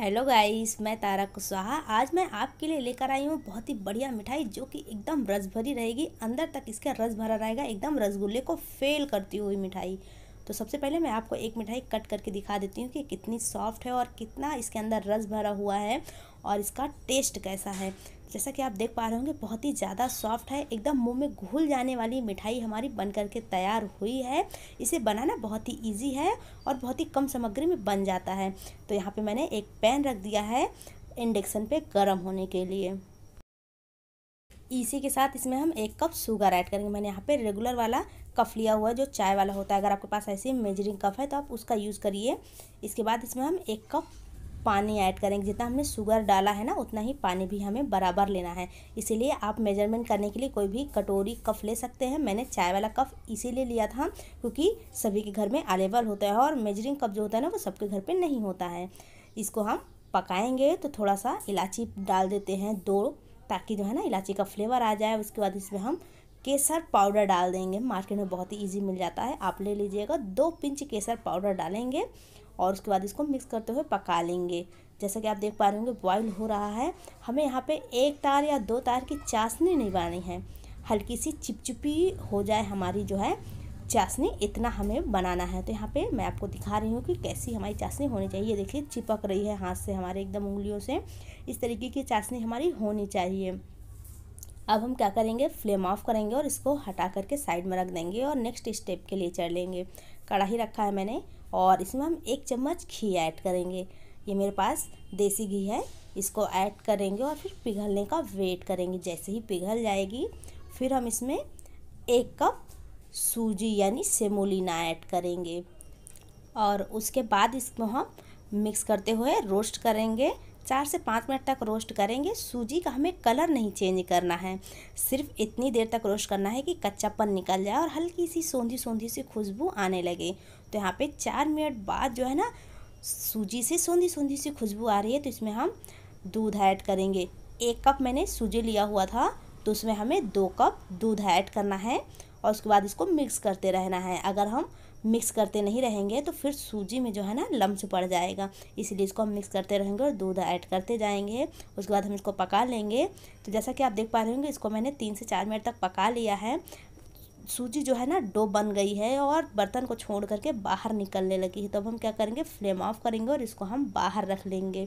hello guys मैं तारा कुशवाहा आज मैं आपके लिए लेकर आई हूँ बहुत ही बढ़िया मिठाई जो कि एकदम रस भरी रहेगी अंदर तक इसका रस भरा रहेगा एकदम रसगुल्ले को फेल करती हुई मिठाई तो सबसे पहले मैं आपको एक मिठाई कट करके दिखा देती हूँ कि कितनी सॉफ्ट है और कितना इसके अंदर रस भरा हुआ है और इसका टेस्ट कैसा है जैसा कि आप देख पा रहे होंगे बहुत ही ज़्यादा सॉफ्ट है एकदम मुंह में घुल जाने वाली मिठाई हमारी बन करके तैयार हुई है इसे बनाना बहुत ही इजी है और बहुत ही कम सामग्री में बन जाता है तो यहाँ पे मैंने एक पैन रख दिया है इंडक्शन पे गर्म होने के लिए इसी के साथ इसमें हम एक कप शुगर ऐड करेंगे मैंने यहाँ पे रेगुलर वाला कफ़ लिया हुआ है जो चाय वाला होता है अगर आपके पास ऐसे मेजरिंग कप है तो आप उसका यूज़ करिए इसके बाद इसमें हम एक कप पानी ऐड करेंगे जितना हमने शुगर डाला है ना उतना ही पानी भी हमें बराबर लेना है इसीलिए आप मेजरमेंट करने के लिए कोई भी कटोरी कप ले सकते हैं मैंने चाय वाला कप इसीलिए लिया था क्योंकि सभी के घर में अवेलेबल होता है और मेजरिंग कप जो होता है ना वो सबके घर पर नहीं होता है इसको हम पकाएंगे तो थोड़ा सा इलायची डाल देते हैं दो ताकि जो है ना इलायची का फ्लेवर आ जाए उसके बाद इसमें हम केसर पाउडर डाल देंगे मार्केट में बहुत ही इजी मिल जाता है आप ले लीजिएगा दो पिंच केसर पाउडर डालेंगे और उसके बाद इसको मिक्स करते हुए पका लेंगे जैसा कि आप देख पा रहे होंगे बॉयल हो रहा है हमें यहाँ पे एक तार या दो तार की चाशनी नहीं बनानी है हल्की सी चिपचिपी हो जाए हमारी जो है चाशनी इतना हमें बनाना है तो यहाँ पे मैं आपको दिखा रही हूँ कि कैसी हमारी चाशनी होनी चाहिए देखिए चिपक रही है हाथ से हमारे एकदम उंगलियों से इस तरीके की चाशनी हमारी होनी चाहिए अब हम क्या करेंगे फ्लेम ऑफ करेंगे और इसको हटा करके साइड में रख देंगे और नेक्स्ट स्टेप के लिए चढ़ लेंगे कड़ाही रखा है मैंने और इसमें हम एक चम्मच घी ऐड करेंगे ये मेरे पास देसी घी है इसको ऐड करेंगे और फिर पिघलने का वेट करेंगे जैसे ही पिघल जाएगी फिर हम इसमें एक कप सूजी यानी सेमोलिना ऐड करेंगे और उसके बाद इसको हम मिक्स करते हुए रोस्ट करेंगे चार से पाँच मिनट तक रोस्ट करेंगे सूजी का हमें कलर नहीं चेंज करना है सिर्फ इतनी देर तक रोस्ट करना है कि कच्चापन निकल जाए और हल्की सी सौंधी सौंधी सी खुशबू आने लगे तो यहाँ पे चार मिनट बाद जो है ना सूजी से सौंधी सौंधी सी खुशबू आ रही है तो इसमें हम दूध ऐड करेंगे एक कप मैंने सूजी लिया हुआ था तो उसमें हमें दो कप दूध ऐड करना है और उसके बाद इसको मिक्स करते रहना है अगर हम मिक्स करते नहीं रहेंगे तो फिर सूजी में जो है ना लम्स पड़ जाएगा इसीलिए इसको हम मिक्स करते रहेंगे और दूध ऐड करते जाएंगे उसके बाद हम इसको पका लेंगे तो जैसा कि आप देख पा रहे होंगे इसको मैंने तीन से चार मिनट तक पका लिया है सूजी जो है ना डो बन गई है और बर्तन को छोड़ करके बाहर निकलने लगी है तो अब हम क्या करेंगे फ्लेम ऑफ करेंगे और इसको हम बाहर रख लेंगे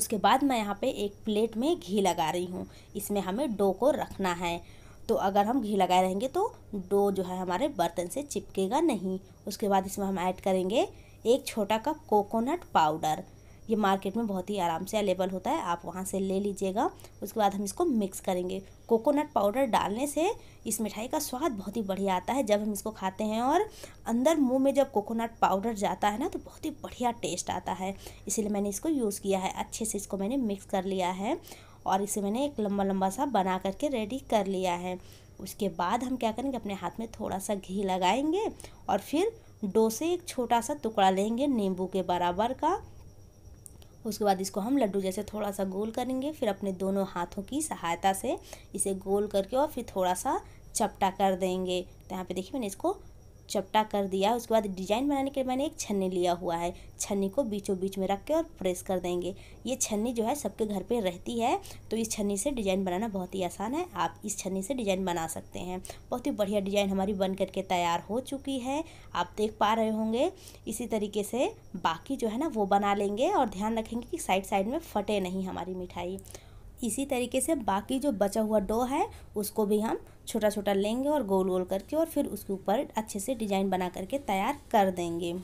उसके बाद मैं यहाँ पे एक प्लेट में घी लगा रही हूँ इसमें हमें डो को रखना है तो अगर हम घी लगाए रहेंगे तो डो जो है हमारे बर्तन से चिपकेगा नहीं उसके बाद इसमें हम ऐड करेंगे एक छोटा कप कोकोनट पाउडर ये मार्केट में बहुत ही आराम से अवेलेबल होता है आप वहाँ से ले लीजिएगा उसके बाद हम इसको मिक्स करेंगे कोकोनट पाउडर डालने से इस मिठाई का स्वाद बहुत ही बढ़िया आता है जब हम इसको खाते हैं और अंदर मुंह में जब कोकोनट पाउडर जाता है ना तो बहुत ही बढ़िया टेस्ट आता है इसीलिए मैंने इसको यूज़ किया है अच्छे से इसको मैंने मिक्स कर लिया है और इसे मैंने एक लंबा लंबा सा बना करके रेडी कर लिया है उसके बाद हम क्या करेंगे अपने हाथ में थोड़ा सा घी लगाएंगे और फिर डोसे से एक छोटा सा टुकड़ा लेंगे नींबू के बराबर का उसके बाद इसको हम लड्डू जैसे थोड़ा सा गोल करेंगे फिर अपने दोनों हाथों की सहायता से इसे गोल करके और फिर थोड़ा सा चपटा कर देंगे तो यहाँ पे देखिए मैंने इसको चपटा कर दिया उसके बाद डिजाइन बनाने के लिए मैंने एक छन्नी लिया हुआ है छन्नी को बीचों बीच में रख के और प्रेस कर देंगे ये छन्नी जो है सबके घर पे रहती है तो इस छन्नी से डिजाइन बनाना बहुत ही आसान है आप इस छन्नी से डिजाइन बना सकते हैं बहुत ही बढ़िया डिजाइन हमारी बन करके तैयार हो चुकी है आप देख पा रहे होंगे इसी तरीके से बाकी जो है ना वो बना लेंगे और ध्यान रखेंगे कि साइड साइड में फटे नहीं हमारी मिठाई इसी तरीके से बाकी जो बचा हुआ डो है उसको भी हम छोटा छोटा लेंगे और गोल गोल करके और फिर उसके ऊपर अच्छे से डिजाइन बना करके तैयार कर देंगे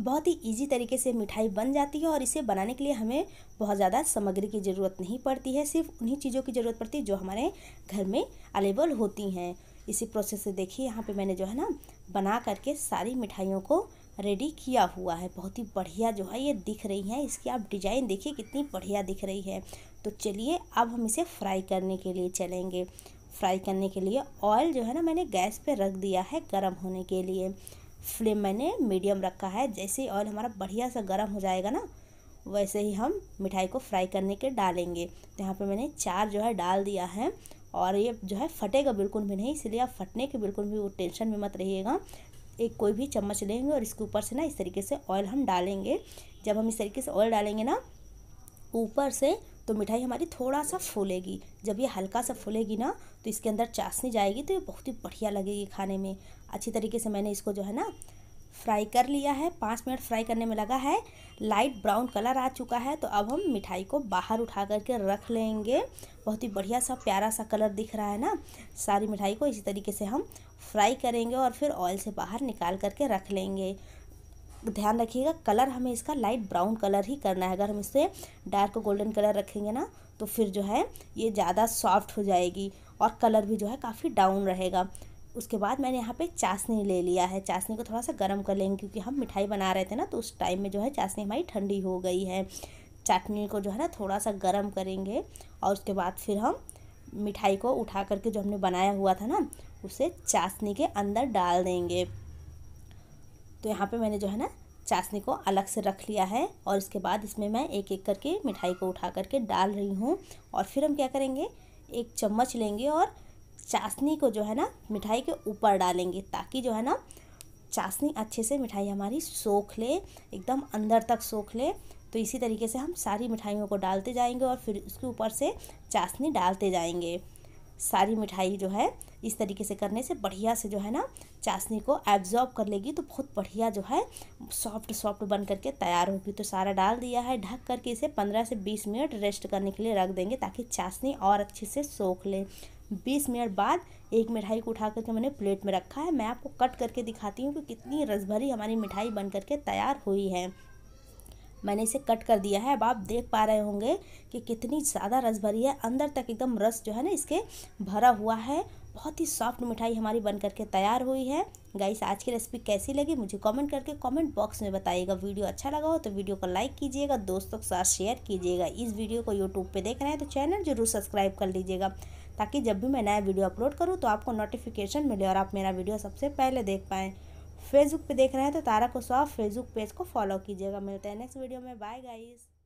बहुत ही इजी तरीके से मिठाई बन जाती है और इसे बनाने के लिए हमें बहुत ज़्यादा सामग्री की ज़रूरत नहीं पड़ती है सिर्फ उन्हीं चीज़ों की ज़रूरत पड़ती है जो हमारे घर में अवेलेबल होती हैं इसी प्रोसेस से देखिए यहाँ पे मैंने जो है ना बना करके सारी मिठाइयों को रेडी किया हुआ है बहुत ही बढ़िया जो है ये दिख रही है इसकी आप डिज़ाइन देखिए कितनी बढ़िया दिख रही है तो चलिए अब हम इसे फ्राई करने के लिए चलेंगे फ्राई करने के लिए ऑयल जो है ना मैंने गैस पे रख दिया है गर्म होने के लिए फ्लेम मैंने मीडियम रखा है जैसे ही ऑयल हमारा बढ़िया सा गर्म हो जाएगा ना वैसे ही हम मिठाई को फ्राई करने के डालेंगे तो यहाँ पर मैंने चार जो है डाल दिया है और ये जो है फटेगा बिल्कुल भी नहीं इसलिए आप फटने के बिल्कुल भी वो टेंशन में मत रहिएगा एक कोई भी चम्मच लेंगे और इसके ऊपर से ना इस तरीके से ऑयल हम डालेंगे जब हम इस तरीके से ऑयल डालेंगे ना ऊपर से तो मिठाई हमारी थोड़ा सा फूलेगी जब ये हल्का सा फूलेगी ना तो इसके अंदर चाशनी जाएगी तो ये बहुत ही बढ़िया लगेगी खाने में अच्छी तरीके से मैंने इसको जो है ना फ्राई कर लिया है पाँच मिनट फ्राई करने में लगा है लाइट ब्राउन कलर आ चुका है तो अब हम मिठाई को बाहर उठा करके रख लेंगे बहुत ही बढ़िया सा प्यारा सा कलर दिख रहा है ना सारी मिठाई को इसी तरीके से हम फ्राई करेंगे और फिर ऑयल से बाहर निकाल करके रख लेंगे ध्यान रखिएगा कलर हमें इसका लाइट ब्राउन कलर ही करना है अगर हम इसे डार्क गोल्डन कलर रखेंगे ना तो फिर जो है ये ज़्यादा सॉफ्ट हो जाएगी और कलर भी जो है काफ़ी डाउन रहेगा उसके बाद मैंने यहाँ पे चाशनी ले लिया है चाशनी को थोड़ा सा गर्म कर लेंगे क्योंकि हम मिठाई बना रहे थे ना तो उस टाइम में जो है चाशनी हमारी ठंडी हो गई है चटनी को जो है ना थोड़ा सा गर्म करेंगे और उसके बाद फिर हम मिठाई को उठा करके जो हमने बनाया हुआ था ना उसे चाशनी के अंदर डाल देंगे तो यहाँ पे मैंने जो है ना चाशनी को अलग से रख लिया है और इसके बाद इसमें मैं एक एक करके मिठाई को उठा करके डाल रही हूँ और फिर हम क्या करेंगे एक चम्मच लेंगे और चाशनी को जो है ना मिठाई के ऊपर डालेंगे ताकि जो है ना चाशनी अच्छे से मिठाई हमारी सोख ले एकदम अंदर तक सोख ले तो इसी तरीके से हम सारी मिठाइयों को डालते जाएंगे और फिर उसके ऊपर से चाशनी डालते जाएंगे सारी मिठाई जो है इस तरीके से करने से बढ़िया से जो है ना चाशनी को एब्जॉर्ब कर लेगी तो बहुत बढ़िया जो है सॉफ्ट सॉफ्ट बन करके तैयार होगी तो सारा डाल दिया है ढक करके इसे पंद्रह से बीस मिनट रेस्ट करने के लिए रख देंगे ताकि चाशनी और अच्छे से सोख लें बीस मिनट बाद एक मिठाई को उठा करके मैंने प्लेट में रखा है मैं आपको कट करके दिखाती हूँ कि कितनी रसभरी हमारी मिठाई बन करके तैयार हुई है मैंने इसे कट कर दिया है अब आप देख पा रहे होंगे कि कितनी ज़्यादा रस भरी है अंदर तक एकदम रस जो है ना इसके भरा हुआ है बहुत ही सॉफ्ट मिठाई हमारी बन करके तैयार हुई है गाइस आज की रेसिपी कैसी लगी मुझे कमेंट करके कमेंट बॉक्स में बताइएगा वीडियो अच्छा लगा हो तो वीडियो को लाइक कीजिएगा दोस्तों के साथ शेयर कीजिएगा इस वीडियो को यूट्यूब पे देख रहे हैं तो चैनल जरूर सब्सक्राइब कर लीजिएगा ताकि जब भी मैं नया वीडियो अपलोड करूँ तो आपको नोटिफिकेशन मिले और आप मेरा वीडियो सबसे पहले देख पाएँ फेसबुक पे देख रहे हैं तो तारा कुशवाहा फेसबुक पेज को फॉलो कीजिएगा मिलते हैं नेक्स्ट वीडियो में बाय गाइस